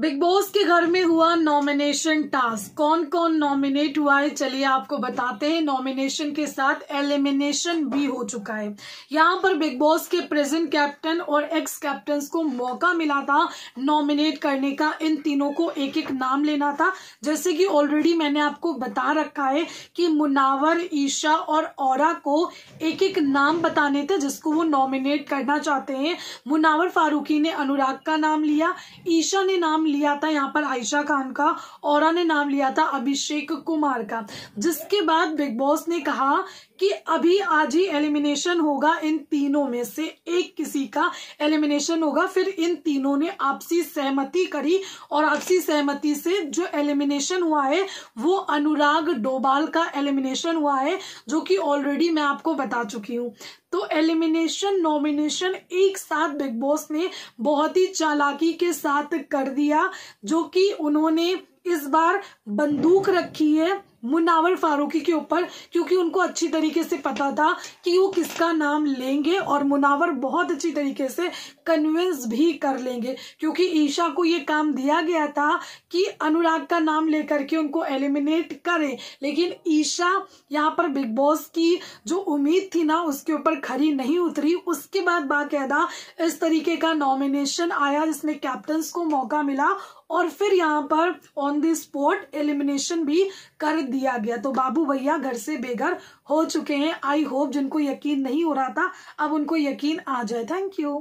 big Boss के घर में हुआ नॉमिनेशन टास्क कौन कौन नॉमिनेट हुआ है चलिए आपको बताते हैं नॉमिनेशन के साथ एलिमिनेशन भी हो चुका है यहाँ पर बिग बॉस के प्रेजेंट कैप्टन और एक्स कैप्टन को मौका मिला था नॉमिनेट करने का इन तीनों को एक एक नाम लेना था जैसे कि ऑलरेडी मैंने आपको बता रखा है कि मुनावर ईशा और और को एक एक नाम बताने थे जिसको वो नॉमिनेट करना चाहते हैं मुनावर फारूकी ने अनुराग का नाम लिया ईशा ने नाम लिया था यहाँ पर आयशा खान का और ने नाम लिया था अभिषेक कुमार का जिसके बाद बिग बॉस ने कहा कि अभी आज ही एलिमिनेशन होगा इन तीनों में से एक किसी का एलिमिनेशन होगा फिर इन तीनों ने आपसी सहमति करी और आपसी सहमति से जो एलिमिनेशन हुआ है वो अनुराग डोबाल का एलिमिनेशन हुआ है जो कि ऑलरेडी मैं आपको बता चुकी हूँ तो एलिमिनेशन नॉमिनेशन एक साथ बिग बॉस ने बहुत ही चालाकी के साथ कर दिया जो कि उन्होंने इस बार बंदूक रखी है मुनावर फारूकी के ऊपर क्योंकि उनको अच्छी तरीके से पता था कि वो किसका नाम लेंगे और मुनावर बहुत अच्छी तरीके से कन्विंस भी कर लेंगे क्योंकि ईशा को ये काम दिया गया था कि अनुराग का नाम लेकर के उनको एलिमिनेट करें लेकिन ईशा यहाँ पर बिग बॉस की जो उम्मीद थी ना उसके ऊपर खरी नहीं उतरी उसके बाद बाकायदा इस तरीके का नॉमिनेशन आया जिसमें कैप्टन को मौका मिला और फिर यहाँ पर ऑन द स्पॉट एलिमिनेशन भी कर दिया गया तो बाबू भैया घर से बेघर हो चुके हैं आई होप जिनको यकीन नहीं हो रहा था अब उनको यकीन आ जाए थैंक यू